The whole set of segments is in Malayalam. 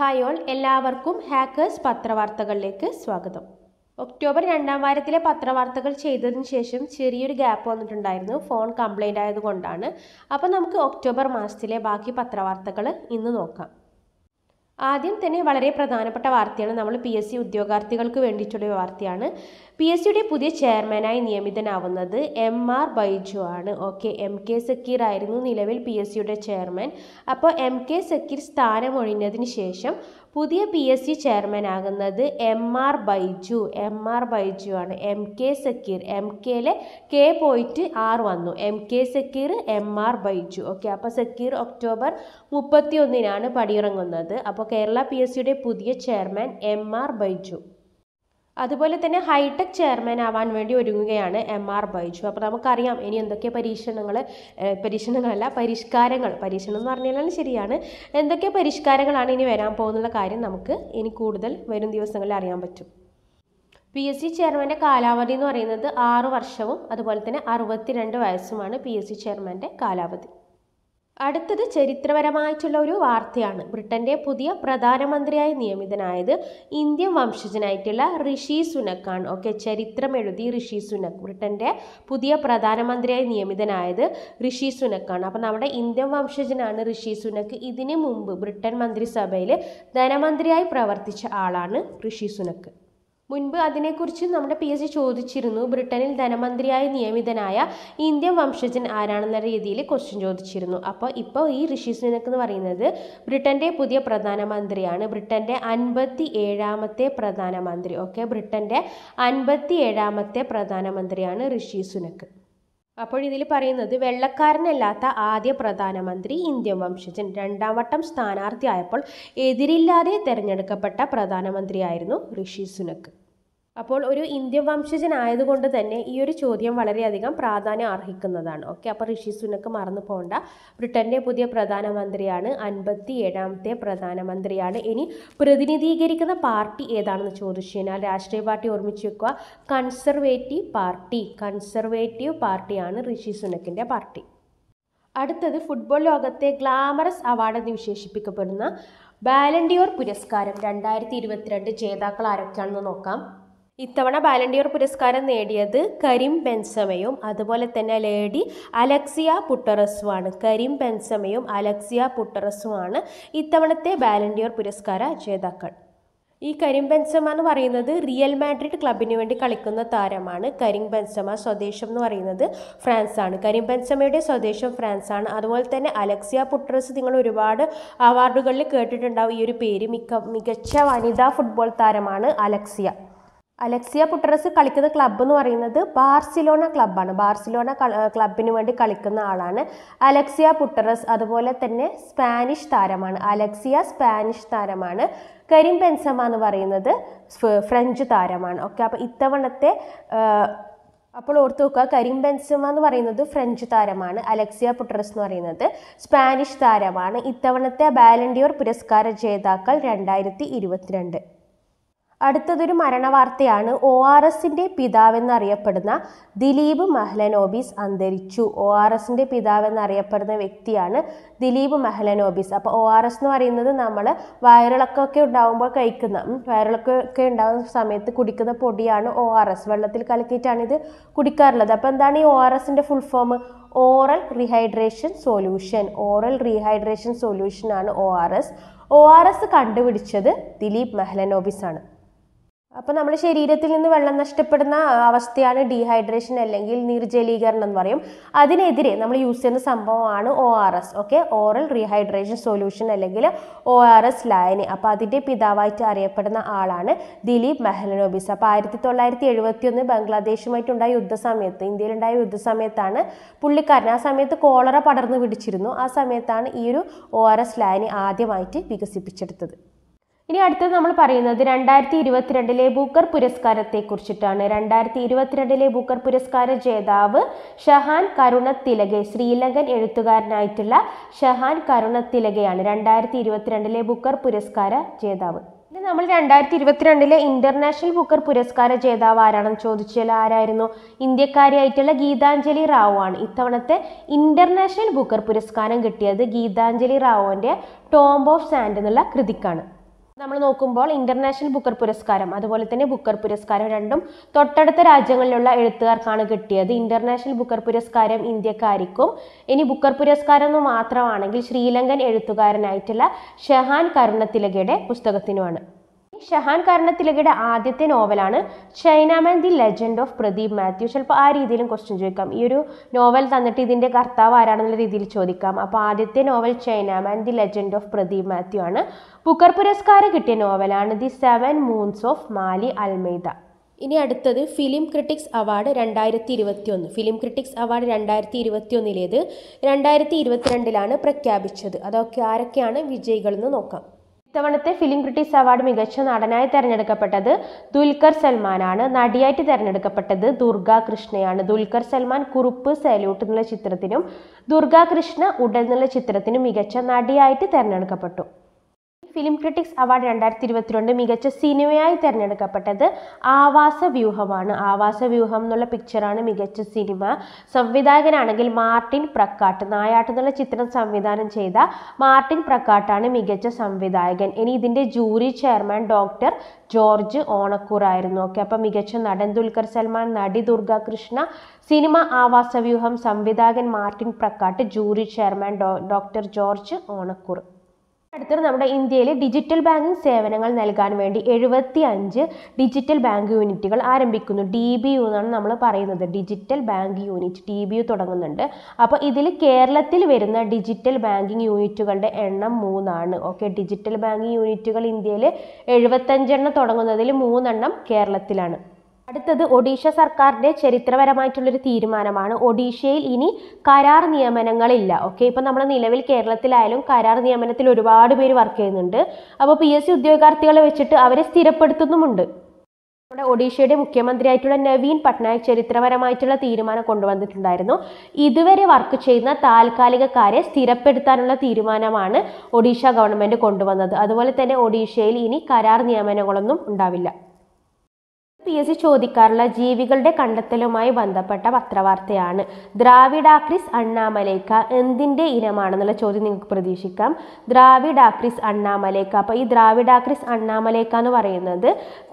ഹായ് ഓൾ എല്ലാവർക്കും ഹാക്കേഴ്സ് പത്രവാർത്തകളിലേക്ക് സ്വാഗതം ഒക്ടോബർ രണ്ടാം വാരത്തിലെ പത്രവാർത്തകൾ ചെയ്തതിന് ശേഷം ചെറിയൊരു ഗ്യാപ്പ് വന്നിട്ടുണ്ടായിരുന്നു ഫോൺ കംപ്ലൈൻ്റ് ആയതുകൊണ്ടാണ് അപ്പോൾ നമുക്ക് ഒക്ടോബർ മാസത്തിലെ ബാക്കി പത്രവാർത്തകൾ ഇന്ന് നോക്കാം ആദ്യം തന്നെ വളരെ പ്രധാനപ്പെട്ട വാർത്തയാണ് നമ്മൾ പി എസ് സി ഉദ്യോഗാർത്ഥികൾക്ക് വേണ്ടിയിട്ടുള്ള വാർത്തയാണ് പി എസ് സിയുടെ പുതിയ ചെയർമാനായി നിയമിതനാവുന്നത് എം ആർ ബൈജു ആണ് ഓക്കെ എം കെ സക്കീർ ആയിരുന്നു നിലവിൽ പി എസ് സിയുടെ ചെയർമാൻ അപ്പോൾ എം കെ സക്കീർ സ്ഥാനമൊഴിഞ്ഞതിന് ശേഷം പുതിയ പി എസ് സി ചെയർമാനാകുന്നത് M R Baiju M R Baiju ആണ് എം കെ സക്കീർ എം കെയിലെ കെ പോയിറ്റ് ആർ വന്നു M K Zakir M R Baiju okay അപ്പോൾ സക്കീർ ഒക്ടോബർ മുപ്പത്തി ഒന്നിനാണ് പടിയിറങ്ങുന്നത് അപ്പോൾ കേരള പി എസ് സിയുടെ പുതിയ ചെയർമാൻ എം ആർ ബൈജു അതുപോലെ തന്നെ ഹൈടെക് ചെയർമാൻ ആവാൻ വേണ്ടി ഒരുങ്ങുകയാണ് എം ആർ ബൈജു അപ്പോൾ നമുക്കറിയാം ഇനി എന്തൊക്കെ പരീക്ഷണങ്ങൾ പരീക്ഷണങ്ങളല്ല പരിഷ്കാരങ്ങൾ പരീക്ഷണം എന്ന് പറഞ്ഞാലും ശരിയാണ് എന്തൊക്കെ പരിഷ്കാരങ്ങളാണ് ഇനി വരാൻ പോകുന്നുള്ള കാര്യം നമുക്ക് ഇനി കൂടുതൽ വരും ദിവസങ്ങളിൽ അറിയാൻ പറ്റും പി എസ് സി ചെയർമാൻ്റെ കാലാവധി എന്ന് പറയുന്നത് ആറു വർഷവും അതുപോലെ തന്നെ അറുപത്തിരണ്ട് വയസ്സുമാണ് പി എസ് സി ചെയർമാൻ്റെ കാലാവധി അടുത്തത് ചരിത്രപരമായിട്ടുള്ള ഒരു വാർത്തയാണ് ബ്രിട്ടൻ്റെ പുതിയ പ്രധാനമന്ത്രിയായി നിയമിതനായത് ഇന്ത്യൻ വംശജനായിട്ടുള്ള ഋഷി സുനക്കാണ് ഓക്കെ ചരിത്രം എഴുതി ഋഷി സുനക് ബ്രിട്ടൻ്റെ പുതിയ പ്രധാനമന്ത്രിയായി നിയമിതനായത് ഋഷി സുനക്കാണ് അപ്പോൾ നമ്മുടെ ഇന്ത്യൻ വംശജനാണ് ഋഷി സുനക്ക് ഇതിനു മുമ്പ് ബ്രിട്ടൻ മന്ത്രിസഭയിൽ ധനമന്ത്രിയായി പ്രവർത്തിച്ച ആളാണ് ഋഷി സുനക്ക് മുൻപ് അതിനെക്കുറിച്ച് നമ്മുടെ പി സി ചോദിച്ചിരുന്നു ബ്രിട്ടനിൽ ധനമന്ത്രിയായി നിയമിതനായ ഇന്ത്യൻ വംശജൻ ആരാണെന്ന രീതിയിൽ ക്വസ്റ്റ്യൻ ചോദിച്ചിരുന്നു അപ്പോൾ ഇപ്പോൾ ഈ ഋഷി സുനക് എന്ന് പറയുന്നത് ബ്രിട്ടൻ്റെ പുതിയ പ്രധാനമന്ത്രിയാണ് ബ്രിട്ടൻ്റെ അൻപത്തി ഏഴാമത്തെ പ്രധാനമന്ത്രി ഓക്കെ ബ്രിട്ടൻ്റെ അൻപത്തി ഏഴാമത്തെ പ്രധാനമന്ത്രിയാണ് ഋഷി സുനക് അപ്പോൾ ഇതിൽ പറയുന്നത് വെള്ളക്കാരനല്ലാത്ത ആദ്യ പ്രധാനമന്ത്രി ഇന്ത്യൻ വംശജൻ രണ്ടാം വട്ടം സ്ഥാനാർത്ഥിയായപ്പോൾ എതിരില്ലാതെ തിരഞ്ഞെടുക്കപ്പെട്ട പ്രധാനമന്ത്രിയായിരുന്നു ഋഷി സുനക്ക് അപ്പോൾ ഒരു ഇന്ത്യൻ വംശജനായതുകൊണ്ട് തന്നെ ഈ ഒരു ചോദ്യം വളരെയധികം പ്രാധാന്യം അർഹിക്കുന്നതാണ് ഓക്കെ അപ്പോൾ ഋഷി സുനക്ക് മറന്നു പോകണ്ട ബ്രിട്ടൻ്റെ പുതിയ പ്രധാനമന്ത്രിയാണ് അൻപത്തി ഏഴാമത്തെ പ്രധാനമന്ത്രിയാണ് ഇനി പ്രതിനിധീകരിക്കുന്ന പാർട്ടി ഏതാണെന്ന് ചോദിച്ചു കഴിഞ്ഞാൽ രാഷ്ട്രീയ പാർട്ടി ഓർമ്മിച്ച് വെക്കുക കൺസർവേറ്റീവ് പാർട്ടി കൺസർവേറ്റീവ് പാർട്ടിയാണ് ഋഷി സുനക്കിൻ്റെ പാർട്ടി അടുത്തത് ഫുട്ബോൾ ലോകത്തെ ഗ്ലാമറസ് അവാർഡ് എന്ന് വിശേഷിപ്പിക്കപ്പെടുന്ന ബാലൻഡിയോർ പുരസ്കാരം രണ്ടായിരത്തി ഇരുപത്തിരണ്ട് ജേതാക്കൾ ആരൊക്കെയാണെന്ന് നോക്കാം ഇത്തവണ ബാലൻഡിയർ പുരസ്കാരം നേടിയത് കരീം ബെൻസമയും അതുപോലെ തന്നെ ലേഡി അലക്സിയ പുട്ടറസുമാണ് കരീം ബെൻസമയും അലക്സിയ പുട്ടറസുമാണ് ഇത്തവണത്തെ ബാലൻഡിയർ പുരസ്കാര ജേതാക്കൾ ഈ കരീം ബെൻസമ എന്ന് പറയുന്നത് റിയൽ മാഡ്രിഡ് ക്ലബിന് വേണ്ടി കളിക്കുന്ന താരമാണ് കരീം ബെൻസമ സ്വദേശം എന്ന് പറയുന്നത് ഫ്രാൻസാണ് കരീം ബെൻസമയുടെ സ്വദേശം ഫ്രാൻസാണ് അതുപോലെ തന്നെ അലക്സിയ പുട്ടറസ് നിങ്ങൾ ഒരുപാട് അവാർഡുകളിൽ കേട്ടിട്ടുണ്ടാവും ഈ ഒരു പേര് മിക്ക മികച്ച വനിതാ ഫുട്ബോൾ താരമാണ് അലക്സിയ അലക്സിയ പുട്ടറസ് കളിക്കുന്ന ക്ലബ്ബ് എന്ന് പറയുന്നത് ബാർസിലോണ ക്ലബ്ബാണ് ബാർസിലോണ ക്ലബിന് വേണ്ടി കളിക്കുന്ന ആളാണ് അലക്സിയ പുട്ടറസ് അതുപോലെ തന്നെ സ്പാനിഷ് താരമാണ് അലക്സിയ സ്പാനിഷ് താരമാണ് കരിം ബെൻസമ എന്ന് പറയുന്നത് ഫ്രഞ്ച് താരമാണ് ഓക്കെ അപ്പോൾ ഇത്തവണത്തെ അപ്പോൾ ഓർത്ത് നോക്കുക കരിം ബെൻസമ എന്ന് പറയുന്നത് ഫ്രഞ്ച് താരമാണ് അലക്സിയ പുട്ടറസ് എന്ന് പറയുന്നത് സ്പാനിഷ് താരമാണ് ഇത്തവണത്തെ ബാലൻഡിയോർ പുരസ്കാര ജേതാക്കൾ രണ്ടായിരത്തി ഇരുപത്തിരണ്ട് അടുത്തതൊരു മരണവാർത്തയാണ് ഒ ആർ എസിൻ്റെ പിതാവെന്നറിയപ്പെടുന്ന ദിലീപ് മെഹ്ലനോബിസ് അന്തരിച്ചു ഒ ആർ എസിൻ്റെ പിതാവെന്നറിയപ്പെടുന്ന വ്യക്തിയാണ് ദിലീപ് മെഹ്ലനോബിസ് അപ്പോൾ ഒ ആർ എസ് എന്ന് പറയുന്നത് നമ്മൾ വയറിളക്കമൊക്കെ ഉണ്ടാകുമ്പോൾ കഴിക്കുന്ന വയറിളക്കമൊക്കെ ഉണ്ടാകുന്ന സമയത്ത് കുടിക്കുന്ന പൊടിയാണ് ഒ ആർ എസ് വെള്ളത്തിൽ കലക്കിയിട്ടാണ് ഇത് കുടിക്കാറുള്ളത് അപ്പോൾ എന്താണ് ഈ ഒ ആർ എസിൻ്റെ full form oral rehydration solution oral rehydration സൊല്യൂഷനാണ് O R S O R S കണ്ടുപിടിച്ചത് ദിലീപ് മെഹ്ലനോബിസ് ആണ് അപ്പോൾ നമ്മുടെ ശരീരത്തിൽ നിന്ന് വെള്ളം നഷ്ടപ്പെടുന്ന അവസ്ഥയാണ് ഡീഹൈഡ്രേഷൻ അല്ലെങ്കിൽ നിർജലീകരണം എന്ന് പറയും അതിനെതിരെ നമ്മൾ യൂസ് ചെയ്യുന്ന സംഭവമാണ് O R S okay oral rehydration solution അല്ലെങ്കിൽ ഒ ആർ എസ് ലയന് അപ്പോൾ അതിൻ്റെ പിതാവായിട്ട് അറിയപ്പെടുന്ന ആളാണ് ദിലീപ് മെഹലനോബിസ് അപ്പോൾ ആയിരത്തി തൊള്ളായിരത്തി എഴുപത്തി ഒന്ന് ബംഗ്ലാദേശുമായിട്ടുണ്ടായ യുദ്ധസമയത്ത് ഇന്ത്യയിലുണ്ടായ യുദ്ധസമയത്താണ് പുള്ളിക്കാരൻ ആ സമയത്ത് കോളറ പടർന്നു പിടിച്ചിരുന്നു ആ സമയത്താണ് ഈ ഒരു ഒ ആർ എസ് ലയന് ആദ്യമായിട്ട് വികസിപ്പിച്ചെടുത്തത് ഇനി അടുത്തത് നമ്മൾ പറയുന്നത് രണ്ടായിരത്തി ഇരുപത്തിരണ്ടിലെ ബുക്കർ പുരസ്കാരത്തെ കുറിച്ചിട്ടാണ് രണ്ടായിരത്തി ഇരുപത്തിരണ്ടിലെ ബുക്കർ പുരസ്കാര ജേതാവ് ഷഹാൻ കരുണ തിലക ശ്രീലങ്കൻ എഴുത്തുകാരനായിട്ടുള്ള ഷഹാൻ കരുണ തിലകയാണ് രണ്ടായിരത്തി ഇരുപത്തിരണ്ടിലെ ബുക്കർ പുരസ്കാര ജേതാവ് ഇനി നമ്മൾ രണ്ടായിരത്തി ഇരുപത്തിരണ്ടിലെ ഇന്റർനാഷണൽ ബുക്കർ പുരസ്കാര ജേതാവ് ആരാണെന്ന് ചോദിച്ചാൽ ആരായിരുന്നു ഇന്ത്യക്കാരിയായിട്ടുള്ള ഗീതാഞ്ജലി റാവു ആണ് ഇത്തവണത്തെ ഇന്റർനാഷണൽ ബുക്കർ പുരസ്കാരം കിട്ടിയത് ഗീതാഞ്ജലി റാവുവിൻ്റെ ടോംബ് ഓഫ് സാൻഡ് എന്നുള്ള കൃതിക്കാണ് നമ്മൾ നോക്കുമ്പോൾ ഇന്റർനാഷണൽ ബുക്കർ പുരസ്കാരം അതുപോലെ തന്നെ ബുക്കർ പുരസ്കാരം രണ്ടും തൊട്ടടുത്ത രാജ്യങ്ങളിലുള്ള എഴുത്തുകാർക്കാണ് കിട്ടിയത് ഇന്റർനാഷണൽ ബുക്കർ പുരസ്കാരം ഇന്ത്യക്കാരിക്കും ഇനി ബുക്കർ പുരസ്കാരം എന്ന് മാത്രമാണെങ്കിൽ ശ്രീലങ്കൻ എഴുത്തുകാരനായിട്ടുള്ള ഷഹാൻ കരുണത്തിലകയുടെ പുസ്തകത്തിനുമാണ് ഷഹാൻ കാരണത്തിലകയുടെ ആദ്യത്തെ നോവലാണ് Chinaman the legend of Pradeep Mathew ചിലപ്പോൾ ആ രീതിയിലും ക്വസ്റ്റ്യൻ ചോദിക്കാം ഈ ഒരു നോവൽ തന്നിട്ട് ഇതിൻ്റെ കർത്താവ് ആരാണെന്നുള്ള രീതിയിൽ ചോദിക്കാം അപ്പോൾ ആദ്യത്തെ novel Chinaman the legend of Pradeep Mathew ആണ് ബുക്കർ പുരസ്കാരം കിട്ടിയ നോവലാണ് the seven moons of Maali Almeida ഇനി അടുത്തത് ഫിലിം ക്രിട്ടിക്സ് അവാർഡ് രണ്ടായിരത്തി ഇരുപത്തി ഒന്ന് ഫിലിം ക്രിട്ടിക്സ് അവാർഡ് രണ്ടായിരത്തി ഇരുപത്തി ഒന്നിലേത് രണ്ടായിരത്തി ഇരുപത്തിരണ്ടിലാണ് പ്രഖ്യാപിച്ചത് അതൊക്കെ ആരൊക്കെയാണ് വിജയികളെന്ന് നോക്കാം ഇത്തവണത്തെ ഫിലിം ക്രിട്ടിക്സ് അവാർഡ് മികച്ച നടനായി തെരഞ്ഞെടുക്കപ്പെട്ടത് ദുൽഖർ സൽമാനാണ് നടിയായിട്ട് തെരഞ്ഞെടുക്കപ്പെട്ടത് ദുർഗ കൃഷ്ണയാണ് ദുൽഖർ സൽമാൻ കുറുപ്പ് സല്യൂട്ട് എന്നുള്ള ചിത്രത്തിനും ദുർഗ കൃഷ്ണ ഉടൻ എന്നുള്ള ചിത്രത്തിനും മികച്ച നടിയായിട്ട് തെരഞ്ഞെടുക്കപ്പെട്ടു ഫിലിം ക്രിറ്റിക്സ് അവാർഡ് രണ്ടായിരത്തി ഇരുപത്തിരണ്ട് മികച്ച സിനിമയായി തിരഞ്ഞെടുക്കപ്പെട്ടത് ആവാസ വ്യൂഹമാണ് ആവാസ വ്യൂഹം എന്നുള്ള പിക്ചറാണ് മികച്ച സിനിമ സംവിധായകനാണെങ്കിൽ മാർട്ടിൻ പ്രക്കാട്ട് നായാട്ട് എന്നുള്ള ചിത്രം സംവിധാനം ചെയ്ത മാർട്ടിൻ പ്രക്കാട്ടാണ് മികച്ച സംവിധായകൻ ഇനി ഇതിൻ്റെ jury chairman doctor George Onakkoor ആയിരുന്നു ഓക്കെ അപ്പം മികച്ച നടൻ ദുൽഖർ സൽമാൻ നടി ദുർഗാകൃഷ്ണ സിനിമ ആവാസ വ്യൂഹം സംവിധായകൻ Martin Prakkat jury chairman doctor George Onakkoor അടുത്തത് നമ്മുടെ ഇന്ത്യയിൽ ഡിജിറ്റൽ ബാങ്കിങ് സേവനങ്ങൾ നൽകാൻ വേണ്ടി എഴുപത്തി അഞ്ച് ഡിജിറ്റൽ ബാങ്ക് യൂണിറ്റുകൾ ആരംഭിക്കുന്നു ഡി ബി യു എന്നാണ് നമ്മൾ പറയുന്നത് digital bank unit D B U തുടങ്ങുന്നുണ്ട് അപ്പോൾ ഇതിൽ കേരളത്തിൽ വരുന്ന ഡിജിറ്റൽ ബാങ്കിങ് യൂണിറ്റുകളുടെ എണ്ണം മൂന്നാണ് ഓക്കെ ഡിജിറ്റൽ ബാങ്കിങ് യൂണിറ്റുകൾ ഇന്ത്യയിൽ എഴുപത്തഞ്ചെണ്ണം തുടങ്ങുന്നതിൽ മൂന്നെണ്ണം കേരളത്തിലാണ് അടുത്തത് ഒഡീഷ സർക്കാരിൻ്റെ ചരിത്രപരമായിട്ടുള്ളൊരു തീരുമാനമാണ് ഒഡീഷയിൽ ഇനി കരാർ നിയമനങ്ങളില്ല ഓക്കെ ഇപ്പം നമ്മൾ നിലവിൽ കേരളത്തിലായാലും കരാർ നിയമനത്തിൽ ഒരുപാട് പേര് വർക്ക് ചെയ്യുന്നുണ്ട് അപ്പോൾ പി എസ് സി ഉദ്യോഗാർത്ഥികളെ വെച്ചിട്ട് അവരെ സ്ഥിരപ്പെടുത്തുന്നുമുണ്ട് നമ്മുടെ ഒഡീഷയുടെ മുഖ്യമന്ത്രിയായിട്ടുള്ള നവീൻ പട്നായിക് ചരിത്രപരമായിട്ടുള്ള തീരുമാനം കൊണ്ടുവന്നിട്ടുണ്ടായിരുന്നു ഇതുവരെ വർക്ക് ചെയ്യുന്ന താൽക്കാലികക്കാരെ സ്ഥിരപ്പെടുത്താനുള്ള തീരുമാനമാണ് ഒഡീഷ ഗവൺമെൻറ് കൊണ്ടുവന്നത് അതുപോലെ തന്നെ ഒഡീഷയിൽ ഇനി കരാർ നിയമനങ്ങളൊന്നും ഉണ്ടാവില്ല പി എസ് സി ചോദിക്കാറുള്ള ജീവികളുടെ കണ്ടെത്തലുമായി ബന്ധപ്പെട്ട പത്രവാർത്തയാണ് ദ്രാവിഡാക്രിസ് അണ്ണാമലേക്ക എന്തിൻ്റെ ഇനമാണെന്നുള്ള ചോദ്യം നിങ്ങൾക്ക് പ്രതീക്ഷിക്കാം ദ്രാവിഡാക്രിസ് അണ്ണാമലേക്ക അപ്പോൾ ഈ ദ്രാവിഡാക്രിസ് അണ്ണാമലേക്ക എന്ന് പറയുന്നത്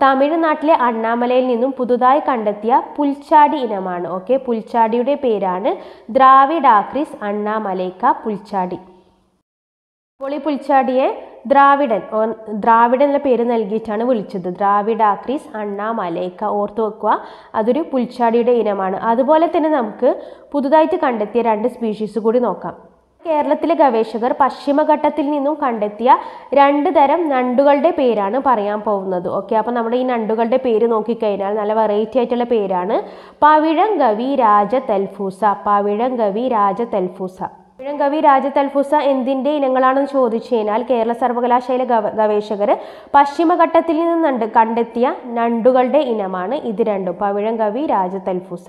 തമിഴ്നാട്ടിലെ അണ്ണാമലയിൽ നിന്നും പുതുതായി കണ്ടെത്തിയ പുൽച്ചാടി ഇനമാണ് ഓക്കെ പുൽച്ചാടിയുടെ പേരാണ് ദ്രാവിഡാക്രിസ് അണ്ണാമലേക്ക പുൽച്ചാടി പൊളി പുളിച്ചാടിയെ ദ്രാവിഡൻ ദ്രാവിഡൻ എന്ന പേര് നൽകിയിട്ടാണ് വിളിച്ചത് ദ്രാവിഡാക്രീസ് അണ്ണ മലേക്ക ഓർത്തു വെക്കുക അതൊരു പുൽച്ചാടിയുടെ ഇനമാണ് അതുപോലെ തന്നെ നമുക്ക് പുതുതായിട്ട് കണ്ടെത്തിയ രണ്ട് സ്പീഷീസ് കൂടി നോക്കാം കേരളത്തിലെ ഗവേഷകർ പശ്ചിമഘട്ടത്തിൽ നിന്നും കണ്ടെത്തിയ രണ്ട് തരം നണ്ടുകളുടെ പേരാണ് പറയാൻ പോകുന്നത് ഓക്കെ അപ്പോൾ നമ്മുടെ ഈ നണ്ടുകളുടെ പേര് നോക്കിക്കഴിഞ്ഞാൽ നല്ല വെറൈറ്റി ആയിട്ടുള്ള പേരാണ് പവിഴം ഗവി രാജ തൽഫൂസ പവിഴം ഗവി രാജ തൽഫൂസ ഇഴങ്കവി രാജതൽഫുസ അൽഫുസ എന്തിൻ്റെ ഇനങ്ങളാണെന്ന് കഴിഞ്ഞാൽ കേരള സർവകലാശാല ഗവേഷകർ പശ്ചിമഘട്ടത്തിൽ നിന്ന് കണ്ടെത്തിയ നണ്ടുകളുടെ ഇനമാണ് ഇത് രണ്ടും പവിഴങ്കവി രാജതൽഫുസ അൽഫുസ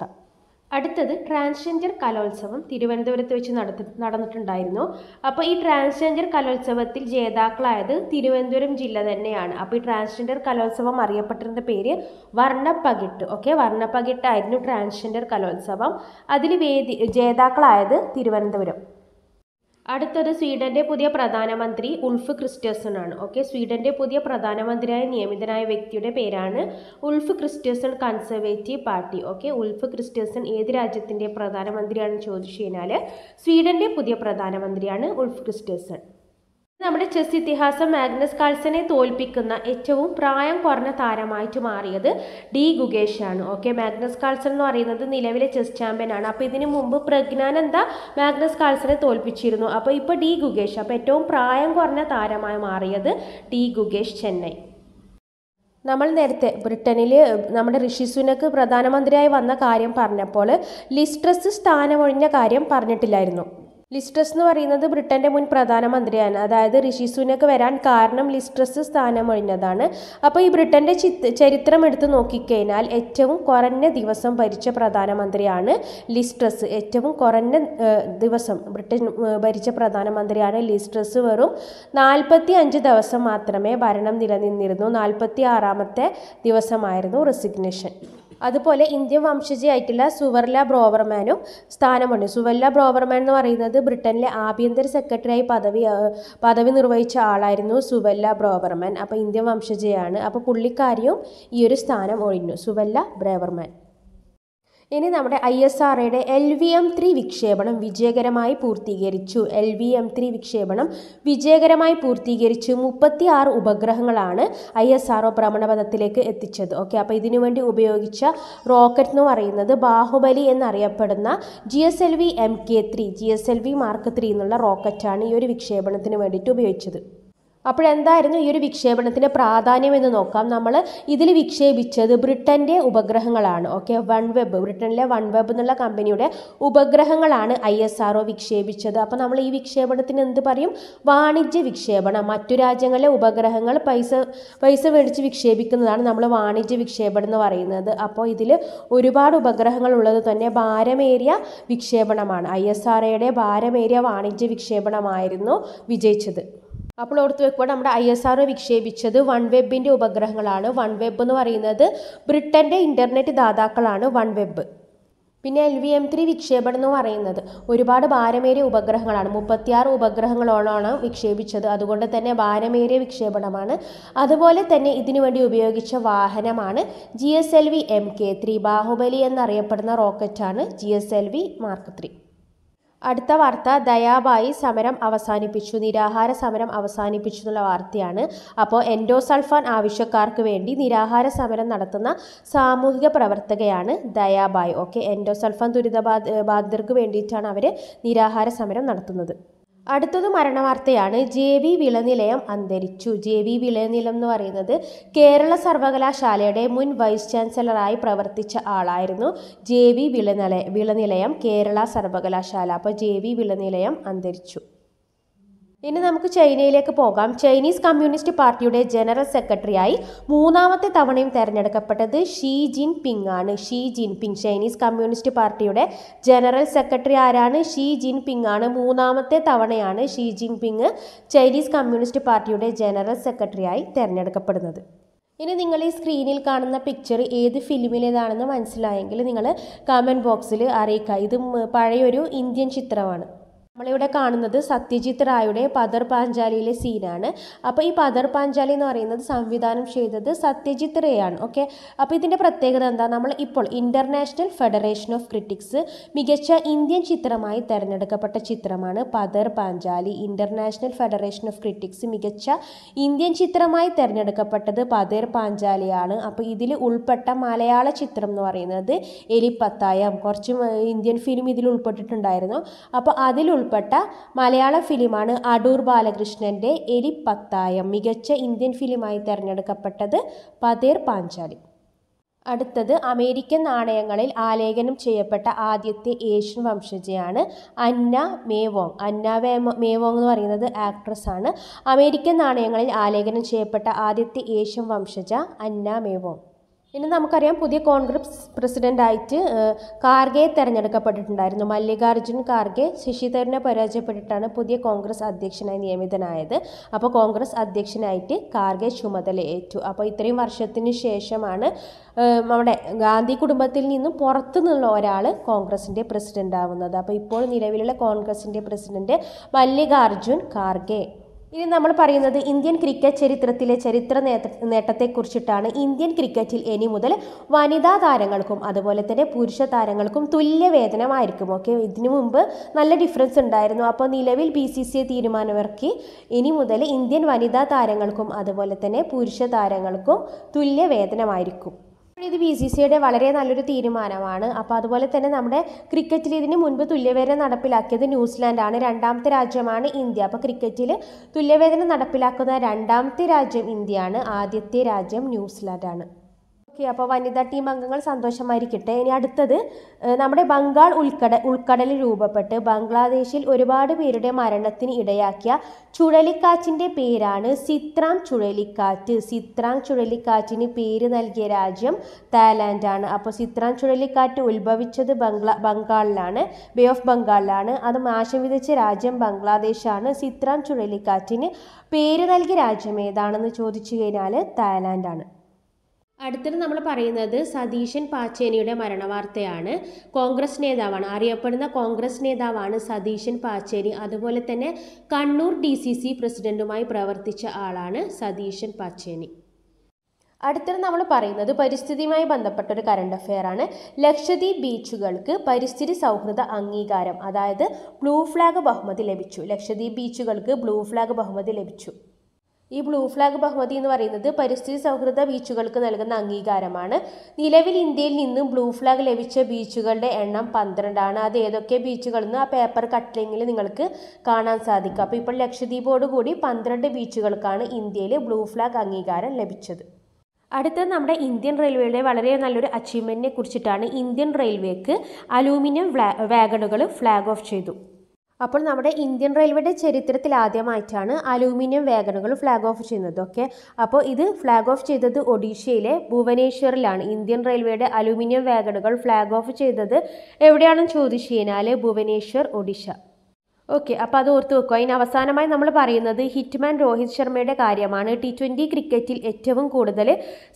അടുത്തത് ട്രാൻസ്ജെൻഡർ കലോത്സവം തിരുവനന്തപുരത്ത് വെച്ച് നടത്തി നടന്നിട്ടുണ്ടായിരുന്നു അപ്പോൾ ഈ ട്രാൻസ്ജെൻഡർ കലോത്സവത്തിൽ ജേതാക്കളായത് തിരുവനന്തപുരം ജില്ല തന്നെയാണ് അപ്പോൾ ഈ ട്രാൻസ്ജെൻഡർ കലോത്സവം അറിയപ്പെട്ടിരുന്ന പേര് വർണ്ണപ്പകിട്ട് ഓക്കെ വർണ്ണപ്പകിട്ടായിരുന്നു ട്രാൻസ്ജെൻഡർ കലോത്സവം അതിൽ വേദി ജേതാക്കളായത് തിരുവനന്തപുരം അടുത്തത് സ്വീഡൻ്റെ പുതിയ പ്രധാനമന്ത്രി ഉൾഫ് ക്രിസ്റ്റ്യസൺ ആണ് ഓക്കെ സ്വീഡൻ്റെ പുതിയ പ്രധാനമന്ത്രിയായി നിയമിതനായ വ്യക്തിയുടെ പേരാണ് Ulf Kristersson conservative party okay Ulf Kristersson ഏത് രാജ്യത്തിൻ്റെ പ്രധാനമന്ത്രിയാണെന്ന് ചോദിച്ചു കഴിഞ്ഞാൽ സ്വീഡൻ്റെ പുതിയ പ്രധാനമന്ത്രിയാണ് ഉൾഫ് ക്രിസ്റ്റ്യസൺ നമ്മുടെ ചെസ് ഇതിഹാസം മാഗ്നസ് കാൾസനെ തോൽപ്പിക്കുന്ന ഏറ്റവും പ്രായം കുറഞ്ഞ താരമായിട്ട് മാറിയത് ഡി ഗുഗേഷാണ് ഓക്കെ മാഗ്നസ് കാൾസൺ എന്ന് പറയുന്നത് നിലവിലെ ചെസ് ചാമ്പ്യൻ ആണ് അപ്പോൾ ഇതിനു മുമ്പ് പ്രജ്ഞാനന്ദ മാഗ്നസ് കാൾസനെ തോൽപ്പിച്ചിരുന്നു അപ്പോൾ ഇപ്പോൾ ഡി ഗുഗേഷ് അപ്പോൾ ഏറ്റവും പ്രായം കുറഞ്ഞ താരമായി മാറിയത് ഡി ഗുഗേഷ് ചെന്നൈ നമ്മൾ നേരത്തെ ബ്രിട്ടനിൽ നമ്മുടെ ഋഷി സുനക്ക് പ്രധാനമന്ത്രിയായി വന്ന കാര്യം പറഞ്ഞപ്പോൾ ലിസ്ട്രസ് സ്ഥാനമൊഴിഞ്ഞ കാര്യം പറഞ്ഞിട്ടില്ലായിരുന്നു ലിസ്ട്രസ് എന്ന് പറയുന്നത് ബ്രിട്ടന്റെ മുൻ പ്രധാനമന്ത്രിയാണ് അതായത് ഋഷി സുനക്ക് വരാൻ കാരണം ലിസ്ട്രസ് സ്ഥാനമൊഴിഞ്ഞതാണ് അപ്പോൾ ഈ ബ്രിട്ടന്റെ ചരിത്രം എടുത്തു നോക്കിക്കഴിഞ്ഞാൽ ഏറ്റവും കുറഞ്ഞ ദിവസം ഭരിച്ച പ്രധാനമന്ത്രിയാണ് ലിസ്ട്രസ് ഏറ്റവും കുറഞ്ഞ ദിവസം ബ്രിട്ടൻ ഭരിച്ച പ്രധാനമന്ത്രിയാണ് ലിസ്ട്രസ് വെറും നാൽപ്പത്തി അഞ്ച് ദിവസം മാത്രമേ ഭരണം നിലനിന്നിരുന്നു നാൽപ്പത്തി ആറാമത്തെ ദിവസമായിരുന്നു റെസിഗ്നേഷൻ അതുപോലെ ഇന്ത്യൻ വംശജയായിട്ടുള്ള സുവർല ബ്രോവർമാനും സ്ഥാനമുണ്ട് സുവർല ബ്രോവർമാൻ എന്ന് പറയുന്നത് ബ്രിട്ടനിലെ ആഭ്യന്തര സെക്രട്ടറിയായി പദവി പദവി നിർവഹിച്ച ആളായിരുന്നു സുവല്ല ബ്രോവർമാൻ അപ്പോൾ ഇന്ത്യൻ വംശജയാണ് അപ്പോൾ പുള്ളിക്കാരിയും ഈ ഒരു സ്ഥാനം ഒഴിഞ്ഞു സുവല്ല ബ്രോവർമാൻ ഇനി നമ്മുടെ ഐ എസ് ആർ ഒയുടെ എൽ വി എം ത്രീ വിക്ഷേപണം വിജയകരമായി പൂർത്തീകരിച്ചു എൽ വി എം ത്രീ വിക്ഷേപണം വിജയകരമായി പൂർത്തീകരിച്ചു മുപ്പത്തി ആറ് ഉപഗ്രഹങ്ങളാണ് ഐ എസ് ആർ ഒ ഭ്രമണപഥത്തിലേക്ക് എത്തിച്ചത് ഓക്കെ അപ്പോൾ ഇതിനുവേണ്ടി ഉപയോഗിച്ച റോക്കറ്റ് എന്ന് പറയുന്നത് ബാഹുബലി എന്നറിയപ്പെടുന്ന G S L V M K three G S L V mark three എന്നുള്ള റോക്കറ്റാണ് ഈ ഒരു വിക്ഷേപണത്തിന് വേണ്ടിയിട്ട് ഉപയോഗിച്ചത് അപ്പോഴെന്തായിരുന്നു ഈ ഒരു വിക്ഷേപണത്തിൻ്റെ പ്രാധാന്യം എന്ന് നോക്കാം നമ്മൾ ഇതിൽ വിക്ഷേപിച്ചത് ബ്രിട്ടൻ്റെ ഉപഗ്രഹങ്ങളാണ് ഓക്കെ വൺ വെബ് ബ്രിട്ടനിലെ വൺ വെബ് എന്നുള്ള കമ്പനിയുടെ ഉപഗ്രഹങ്ങളാണ് ഐ എസ് ആർ വിക്ഷേപിച്ചത് അപ്പോൾ നമ്മൾ ഈ വിക്ഷേപണത്തിന് എന്ത് പറയും വാണിജ്യ വിക്ഷേപണം മറ്റു രാജ്യങ്ങളിലെ ഉപഗ്രഹങ്ങൾ പൈസ പൈസ മേടിച്ച് വിക്ഷേപിക്കുന്നതാണ് നമ്മൾ വാണിജ്യ വിക്ഷേപണം എന്ന് പറയുന്നത് അപ്പോൾ ഇതിൽ ഒരുപാട് ഉപഗ്രഹങ്ങൾ ഉള്ളത് തന്നെ ഭാരമേറിയ വിക്ഷേപണമാണ് ഐ എസ് ആർ ഭാരമേറിയ വാണിജ്യ വിക്ഷേപണമായിരുന്നു വിജയിച്ചത് അപ്പോൾ ഓർത്ത് വെക്കുമ്പോൾ നമ്മുടെ ഐ എസ് ആർ വിക്ഷേപിച്ചത് വൺ വെബിൻ്റെ ഉപഗ്രഹങ്ങളാണ് വൺ വെബ് എന്ന് പറയുന്നത് ബ്രിട്ടൻ്റെ ഇൻ്റർനെറ്റ് ദാതാക്കളാണ് വൺ വെബ് പിന്നെ എൽ വി എം ത്രീ വിക്ഷേപണം എന്ന് പറയുന്നത് ഒരുപാട് ഭാരമേറിയ ഉപഗ്രഹങ്ങളാണ് മുപ്പത്തിയാറ് ഉപഗ്രഹങ്ങളോളമാണ് വിക്ഷേപിച്ചത് അതുകൊണ്ട് തന്നെ ഭാരമേറിയ വിക്ഷേപണമാണ് അതുപോലെ തന്നെ ഇതിനു വേണ്ടി ഉപയോഗിച്ച വാഹനമാണ് G S L V M K three Baahubali എന്നറിയപ്പെടുന്ന റോക്കറ്റാണ് G S L V mark three അടുത്ത വാർത്ത ദയാബായി സമരം അവസാനിപ്പിച്ചു നിരാഹാര സമരം അവസാനിപ്പിച്ചു എന്നുള്ള വാർത്തയാണ് അപ്പോൾ എൻഡോസൾഫാൻ ആവശ്യക്കാർക്ക് വേണ്ടി നിരാഹാര സമരം നടത്തുന്ന സാമൂഹിക പ്രവർത്തകയാണ് ദയാബായ് ഓക്കെ എൻഡോസൾഫാൻ ദുരിത ബാധിതർക്ക് വേണ്ടിയിട്ടാണ് അവർ നിരാഹാര സമരം നടത്തുന്നത് അടുത്തത് മരണവാർത്തയാണ് ജെ വി വിളനിലയം അന്തരിച്ചു ജെ വി വിളനിലം എന്ന് പറയുന്നത് കേരള സർവകലാശാലയുടെ മുൻ വൈസ് ചാൻസലറായി പ്രവർത്തിച്ച ആളായിരുന്നു ജെ വി വിളനില വിളനിലയം കേരള സർവകലാശാല അപ്പോൾ ജെ വി വിളനിലയം അന്തരിച്ചു ഇനി നമുക്ക് ചൈനയിലേക്ക് പോകാം ചൈനീസ് കമ്മ്യൂണിസ്റ്റ് പാർട്ടിയുടെ ജനറൽ സെക്രട്ടറിയായി മൂന്നാമത്തെ തവണയും തെരഞ്ഞെടുക്കപ്പെട്ടത് ഷീ ജിൻ പിങ് ആണ് Xi Jinping Chinese communist പാർട്ടിയുടെ ജനറൽ സെക്രട്ടറി ആരാണ് ഷീ ജിൻ പിങ് ആണ് മൂന്നാമത്തെ തവണയാണ് Xi Jinping Chinese communist പാർട്ടിയുടെ ജനറൽ സെക്രട്ടറിയായി തെരഞ്ഞെടുക്കപ്പെടുന്നത് ഇനി നിങ്ങൾ ഈ സ്ക്രീനിൽ കാണുന്ന പിക്ചർ ഏത് ഫിലിമിലേതാണെന്ന് മനസ്സിലായെങ്കിൽ നിങ്ങൾ കമൻറ്റ് ബോക്സിൽ അറിയിക്കുക ഇത് പഴയൊരു ഇന്ത്യൻ ചിത്രമാണ് നമ്മളിവിടെ കാണുന്നത് സത്യജിത് റായുടെ പദർ പാഞ്ചാലിയിലെ സീനാണ് അപ്പോൾ ഈ പദർ പാഞ്ചാലി എന്ന് പറയുന്നത് സംവിധാനം ചെയ്തത് സത്യജിത് റേ ആണ് ഓക്കെ അപ്പോൾ ഇതിൻ്റെ പ്രത്യേകത എന്താ നമ്മൾ ഇപ്പോൾ ഇൻ്റർനാഷണൽ ഫെഡറേഷൻ ഓഫ് ക്രിറ്റിക്സ് മികച്ച ഇന്ത്യൻ ചിത്രമായി തിരഞ്ഞെടുക്കപ്പെട്ട ചിത്രമാണ് Pather Panchali international federation of critics മികച്ച ഇന്ത്യൻ ചിത്രമായി തിരഞ്ഞെടുക്കപ്പെട്ടത് പദർ പാഞ്ചാലിയാണ് അപ്പോൾ ഇതിൽ ഉൾപ്പെട്ട മലയാള ചിത്രം എന്ന് പറയുന്നത് എലിപ്പത്തായം കുറച്ച് ഇന്ത്യൻ ഫിലിം ഇതിൽ ഉൾപ്പെട്ടിട്ടുണ്ടായിരുന്നു അപ്പോൾ അതിൽ ഉൾപ്പെട്ട മലയാള ഫിലിമാണ് അടൂർ ബാലകൃഷ്ണൻ്റെ എലിപ്പത്തായം മികച്ച ഇന്ത്യൻ ഫിലിമായി തിരഞ്ഞെടുക്കപ്പെട്ടത് പതേർ പാഞ്ചാലി അടുത്തത് അമേരിക്കൻ നാണയങ്ങളിൽ ആലേഖനം ചെയ്യപ്പെട്ട ആദ്യത്തെ ഏഷ്യൻ വംശജയാണ് അന്ന മേവോങ് അന്ന മേവോങ് എന്ന് പറയുന്നത് ആക്ട്രസ് ആണ് അമേരിക്കൻ നാണയങ്ങളിൽ ആലേഖനം ചെയ്യപ്പെട്ട ആദ്യത്തെ ഏഷ്യൻ വംശജ അന്ന മേവോങ് ഇനി നമുക്കറിയാം പുതിയ കോൺഗ്രസ് പ്രസിഡന്റായിട്ട് കാർഗെ തെരഞ്ഞെടുക്കപ്പെട്ടിട്ടുണ്ടായിരുന്നു മല്ലികാർജുൻ കാർഗെ ശശി തരൂരിനെ പരാജയപ്പെട്ടിട്ടാണ് പുതിയ കോൺഗ്രസ് അധ്യക്ഷനായി നിയമിതനായത് അപ്പോൾ കോൺഗ്രസ് അധ്യക്ഷനായിട്ട് കാർഗെ ചുമതല ഏറ്റു അപ്പോൾ ഇത്രയും വർഷത്തിന് ശേഷമാണ് നമ്മുടെ ഗാന്ധി കുടുംബത്തിൽ നിന്നും പുറത്തു നിന്നുള്ള ഒരാൾ കോൺഗ്രസിൻ്റെ പ്രസിഡൻ്റ് ആവുന്നത് അപ്പോൾ ഇപ്പോൾ നിലവിലുള്ള കോൺഗ്രസിൻ്റെ പ്രസിഡന്റ് മല്ലികാർജുൻ കാർഗെ ഇനി നമ്മൾ പറയുന്നത് ഇന്ത്യൻ ക്രിക്കറ്റ് ചരിത്രത്തിലെ ചരിത്ര നേട്ടത്തെക്കുറിച്ചിട്ടാണ് ഇന്ത്യൻ ക്രിക്കറ്റിൽ ഇനി മുതൽ വനിതാ താരങ്ങൾക്കും അതുപോലെ തന്നെ പുരുഷ താരങ്ങൾക്കും തുല്യ വേതനമായിരിക്കും ഓക്കെ ഇതിനു മുമ്പ് നല്ല ഡിഫറൻസ് ഉണ്ടായിരുന്നു അപ്പോൾ നിലവിൽ ബി സി സി തീരുമാനമിറക്കി ഇനി മുതൽ ഇന്ത്യൻ വനിതാ താരങ്ങൾക്കും അതുപോലെ തന്നെ പുരുഷ താരങ്ങൾക്കും തുല്യ വേതനമായിരിക്കും ഇത് ബി സി യുടെ വളരെ നല്ലൊരു തീരുമാനമാണ് അപ്പോൾ അതുപോലെ തന്നെ നമ്മുടെ ക്രിക്കറ്റിൽ ഇതിന് മുൻപ് തുല്യവേദന നടപ്പിലാക്കിയത് ന്യൂസിലാൻഡാണ് രണ്ടാമത്തെ രാജ്യമാണ് ഇന്ത്യ അപ്പോൾ ക്രിക്കറ്റിൽ തുല്യവേദന നടപ്പിലാക്കുന്ന രണ്ടാമത്തെ രാജ്യം ഇന്ത്യയാണ് ആദ്യത്തെ രാജ്യം ന്യൂസിലാൻഡാണ് ഓക്കെ അപ്പോൾ വനിതാ ടീം അംഗങ്ങൾ സന്തോഷമായിരിക്കട്ടെ ഇനി അടുത്തത് നമ്മുടെ ബംഗാൾ ഉൾക്കട ഉൾക്കടലിൽ രൂപപ്പെട്ട് ബംഗ്ലാദേശിൽ ഒരുപാട് പേരുടെ മരണത്തിന് ഇടയാക്കിയ ചുഴലിക്കാറ്റിൻ്റെ പേരാണ് സിത്രാം ചുഴലിക്കാറ്റ് സിത്രാം ചുഴലിക്കാറ്റിന് പേര് നൽകിയ രാജ്യം തായ്ലാൻഡാണ് അപ്പോൾ സിത്രാം ചുഴലിക്കാറ്റ് ഉത്ഭവിച്ചത് ബംഗ്ലാ ബംഗാളിലാണ് ബേ ഓഫ് ബംഗാളിലാണ് അത് നാശം വിതച്ച രാജ്യം ബംഗ്ലാദേശാണ് സിത്രാം ചുഴലിക്കാറ്റിന് പേര് നൽകിയ രാജ്യം ഏതാണെന്ന് ചോദിച്ചു കഴിഞ്ഞാൽ തായ്ലാൻഡാണ് അടുത്തത് നമ്മൾ പറയുന്നത് സതീശൻ പാച്ചേനിയുടെ മരണവാർത്തയാണ് കോൺഗ്രസ് നേതാവാണ് അറിയപ്പെടുന്ന കോൺഗ്രസ് നേതാവാണ് സതീശൻ പാച്ചേനി അതുപോലെ തന്നെ കണ്ണൂർ ഡി സി സി പ്രസിഡന്റുമായി പ്രവർത്തിച്ച ആളാണ് സതീശൻ പാച്ചേനി അടുത്തത് നമ്മൾ പറയുന്നത് പരിസ്ഥിതിയുമായി ബന്ധപ്പെട്ട ഒരു കറണ്ട് അഫെയർ ആണ് ലക്ഷദ്വീപ് ബീച്ചുകൾക്ക് പരിസ്ഥിതി സൗഹൃദ അംഗീകാരം അതായത് ബ്ലൂ ഫ്ലാഗ് ബഹുമതി ലഭിച്ചു ലക്ഷദ്വീപ് ബീച്ചുകൾക്ക് ബ്ലൂ ഫ്ലാഗ് ബഹുമതി ലഭിച്ചു ഈ ബ്ലൂ ഫ്ലാഗ് ബഹുമതി എന്ന് പറയുന്നത് പരിസ്ഥിതി സൗഹൃദ ബീച്ചുകൾക്ക് നൽകുന്ന അംഗീകാരമാണ് നിലവിൽ ഇന്ത്യയിൽ നിന്നും ബ്ലൂ ഫ്ലാഗ് ലഭിച്ച ബീച്ചുകളുടെ എണ്ണം പന്ത്രണ്ടാണ് അത് ഏതൊക്കെ ബീച്ചുകളെന്ന് ആ പേപ്പർ കട്ടിലെങ്കിൽ നിങ്ങൾക്ക് കാണാൻ സാധിക്കും അപ്പോൾ ഇപ്പോൾ ലക്ഷദ്വീപോട് കൂടി പന്ത്രണ്ട് ബീച്ചുകൾക്കാണ് ഇന്ത്യയിൽ ബ്ലൂ ഫ്ലാഗ് അംഗീകാരം ലഭിച്ചത് അടുത്തത് നമ്മുടെ ഇന്ത്യൻ റെയിൽവേയുടെ വളരെ നല്ലൊരു അച്ചീവ്മെൻറ്റിനെ കുറിച്ചിട്ടാണ് ഇന്ത്യൻ റെയിൽവേക്ക് അലൂമിനിയം വാഗണുകൾ ഫ്ലാഗ് ഓഫ് ചെയ്തു അപ്പോൾ നമ്മുടെ ഇന്ത്യൻ റെയിൽവേയുടെ ചരിത്രത്തിൽ ആദ്യമായിട്ടാണ് അലൂമിനിയം വാഗണുകൾ ഫ്ലാഗ് ഓഫ് ചെയ്യുന്നത് ഓക്കെ അപ്പോൾ ഇത് ഫ്ലാഗ് ഓഫ് ചെയ്തത് ഒഡീഷയിലെ ഭുവനേശ്വറിലാണ് ഇന്ത്യൻ റെയിൽവേയുടെ അലൂമിനിയം വാഗണുകൾ ഫ്ലാഗ് ഓഫ് ചെയ്തത് എവിടെയാണെന്ന് ചോദിച്ചു കഴിഞ്ഞാൽ ഭുവനേശ്വർ ഒഡീഷ ഓക്കെ അപ്പോൾ അത് ഓർത്ത് വെക്കുക അതിന് അവസാനമായി നമ്മൾ പറയുന്നത് ഹിറ്റ്മാൻ രോഹിത് ശർമ്മയുടെ കാര്യമാണ് ടി ട്വൻ്റി ക്രിക്കറ്റിൽ ഏറ്റവും കൂടുതൽ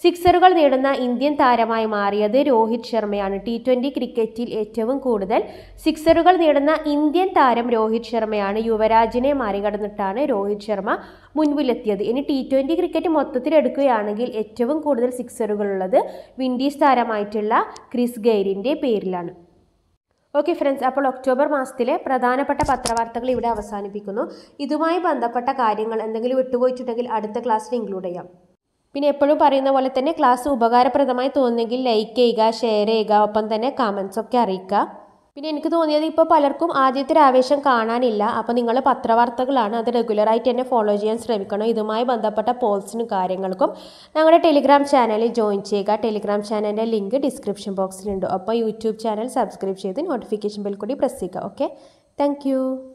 സിക്സറുകൾ നേടുന്ന ഇന്ത്യൻ താരമായി മാറിയത് രോഹിത് ശർമ്മയാണ് ടി ട്വൻ്റി ക്രിക്കറ്റിൽ ഏറ്റവും കൂടുതൽ സിക്സറുകൾ നേടുന്ന ഇന്ത്യൻ താരം രോഹിത് ശർമ്മയാണ് യുവരാജിനെ മറികടന്നിട്ടാണ് രോഹിത് ശർമ്മ മുൻപിലെത്തിയത് ഇനി ടി ട്വൻ്റി ക്രിക്കറ്റ് മൊത്തത്തിൽ എടുക്കുകയാണെങ്കിൽ ഏറ്റവും കൂടുതൽ സിക്സറുകളുള്ളത് വിൻഡീസ് താരമായിട്ടുള്ള ക്രിസ് ഗെയ്ലിൻ്റെ പേരിലാണ് ഓക്കെ ഫ്രണ്ട്സ് അപ്പോൾ ഒക്ടോബർ മാസത്തിലെ പ്രധാനപ്പെട്ട പത്രവാർത്തകൾ ഇവിടെ അവസാനിപ്പിക്കുന്നു ഇതുമായി ബന്ധപ്പെട്ട കാര്യങ്ങൾ എന്തെങ്കിലും വിട്ടുപോയിട്ടുണ്ടെങ്കിൽ അടുത്ത ക്ലാസ്സിൽ ഇൻക്ലൂഡ് ചെയ്യാം പിന്നെ എപ്പോഴും പറയുന്ന പോലെ തന്നെ ക്ലാസ് ഉപകാരപ്രദമായി തോന്നുന്നെങ്കിൽ ലൈക്ക് ചെയ്യുക ഷെയർ ചെയ്യുക ഒപ്പം തന്നെ കമൻസ് ഒക്കെ അറിയിക്കുക പിന്നെ എനിക്ക് തോന്നിയത് ഇപ്പോൾ പലർക്കും ആദ്യത്തെ ഒരു ആവേശം കാണാനില്ല അപ്പോൾ നിങ്ങൾ പത്രവാർത്തകളാണ് അത് റെഗുലറായിട്ട് തന്നെ ഫോളോ ചെയ്യാൻ ശ്രമിക്കണം ഇതുമായി ബന്ധപ്പെട്ട പോസ്റ്റിനും കാര്യങ്ങൾക്കും ഞങ്ങളുടെ ടെലിഗ്രാം ചാനലിൽ ജോയിൻ ചെയ്യുക ടെലിഗ്രാം ചാനലിൻ്റെ ലിങ്ക് ഡിസ്ക്രിപ്ഷൻ ബോക്സിലുണ്ട് അപ്പോൾ യൂട്യൂബ് ചാനൽ സബ്സ്ക്രൈബ് ചെയ്ത് നോട്ടിഫിക്കേഷൻ ബെൽ കൂടി പ്രസ് ചെയ്യുക ഓക്കെ താങ്ക്